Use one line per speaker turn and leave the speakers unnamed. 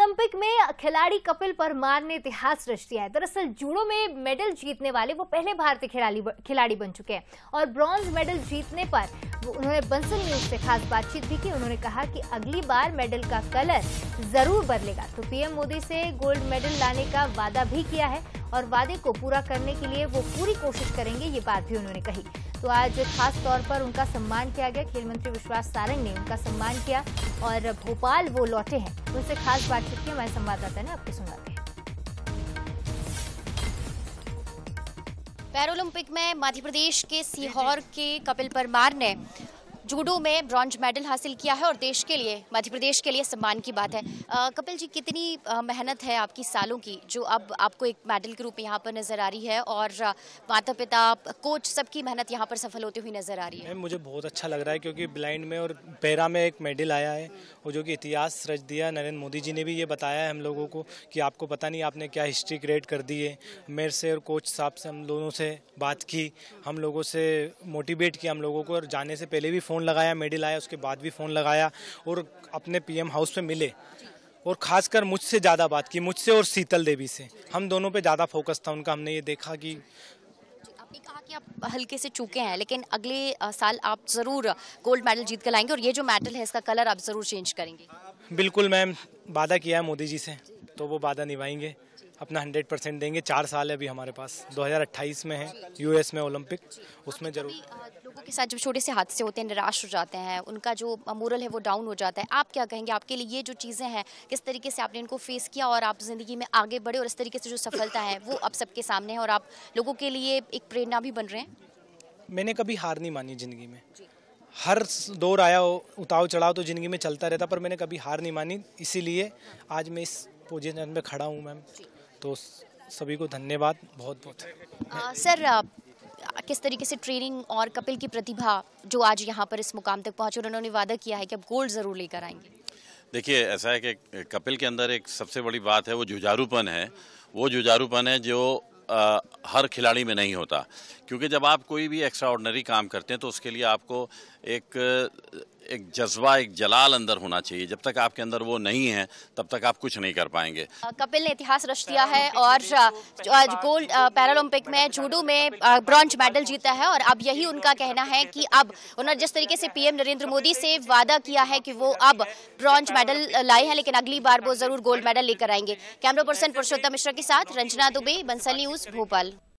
Olympic में खिलाड़ी कपिल परमार ने इतिहास रच दिया है दरअसल जूडो में मेडल जीतने वाले वो पहले भारतीय खिलाड़ी खिलाड़ी बन चुके हैं और ब्रॉन्ज मेडल जीतने पर उन्होंने बंसल न्यूज से खास बातचीत भी की उन्होंने कहा कि अगली बार मेडल का कलर जरूर बदलेगा तो पीएम मोदी से गोल्ड मेडल लाने का वादा भी किया है और वादे को पूरा करने के लिए वो पूरी कोशिश करेंगे ये बात भी उन्होंने कही तो आज खास तौर पर उनका सम्मान किया गया खेल मंत्री विश्वास सारंग ने उनका सम्मान किया और भोपाल वो लौटे हैं तो उनसे खास
बातचीत की हमारे संवाददाता ने आपको सुनाते हैं पैरोलंपिक में मध्य प्रदेश के सीहोर के कपिल परमार ने जूडो में ब्रॉन्ज मेडल हासिल किया है और देश के लिए मध्य प्रदेश के लिए सम्मान की बात है आ, कपिल जी कितनी मेहनत है आपकी सालों की जो अब आपको एक मेडल के रूप में यहाँ पर नज़र आ रही है और माता पिता कोच सबकी मेहनत यहाँ पर सफल होती हुई नज़र आ रही है
मुझे बहुत अच्छा लग रहा है क्योंकि ब्लाइंड में और पैरा में एक मेडल आया है और जो कि इतिहास रच दिया नरेंद्र मोदी जी ने भी ये बताया है हम लोगों को कि आपको पता नहीं आपने क्या हिस्ट्री क्रिएट कर दी है मेरे से और कोच साहब से हम दोनों से बात की हम लोगों से मोटिवेट किया हम लोगों को और जाने से पहले भी फ़ोन फ़ोन लगाया मेडल आया उसके बाद भी फ़ोन लगाया और अपने पीएम हाउस पे मिले और ख़ासकर मुझसे ज़्यादा बात की मुझसे और शीतल देवी से हम दोनों पे ज़्यादा फोकस था उनका हमने ये देखा कि
आपने कहा कि आप हल्के से चूके हैं लेकिन अगले साल आप ज़रूर गोल्ड मेडल जीत कर लाएंगे और ये जो मेडल है इसका कलर आप ज़रूर चेंज करेंगे
बिल्कुल मैम वादा किया है मोदी जी से तो वो वादा निभाएंगे अपना हंड्रेड परसेंट देंगे चार साल है अभी हमारे पास 2028 में है यूएस में ओलंपिक उसमें जरूर
लोगों के साथ जो छोटे से हादसे होते हैं निराश हो जाते हैं उनका जो मोरल है वो डाउन हो जाता है आप क्या कहेंगे आपके लिए ये जो चीज़ें हैं किस तरीके से आपने इनको फेस किया और आप ज़िंदगी में आगे बढ़े और इस तरीके से जो सफलता है वो अब सबके सामने है और आप लोगों के लिए एक प्रेरणा भी बन रहे हैं
मैंने कभी हार नहीं मानी ज़िंदगी में हर दौर आया हो उताव चढ़ाव तो ज़िंदगी में चलता रहता पर मैंने कभी हार नहीं मानी इसीलिए आज मैं इस पोजीशन में खड़ा हूँ मैम तो सभी को धन्यवाद बहुत बहुत सर
किस तरीके से ट्रेनिंग और कपिल की प्रतिभा जो आज यहाँ पर इस मुकाम तक पहुँचे उन्होंने वादा किया है कि अब गोल्ड ज़रूर लेकर आएंगे
देखिए ऐसा है कि कपिल के अंदर एक सबसे बड़ी बात है वो जुझारूपन है वो जुझारूपन है जो आ, हर खिलाड़ी में नहीं होता क्योंकि जब आप कोई भी एक्स्ट्रा ऑर्डनरी काम करते हैं तो उसके लिए आपको एक एक जज्बा एक जलाल अंदर होना चाहिए जब तक आपके अंदर वो नहीं है तब तक आप कुछ नहीं कर पाएंगे
कपिल ने इतिहास रच दिया है और आज गोल्ड पैरालंपिक में जूडो में ब्रॉन्ज मेडल जीता है और अब यही उनका कहना है कि अब उन्होंने जिस तरीके से पीएम नरेंद्र मोदी से वादा किया है कि वो अब ब्रॉन्ज मेडल लाए हैं लेकिन अगली बार वो जरूर गोल्ड मेडल लेकर आएंगे कैमरा पर्सन पुरुषोत्तम मिश्रा के साथ रंजना दुबे बंसल न्यूज भोपाल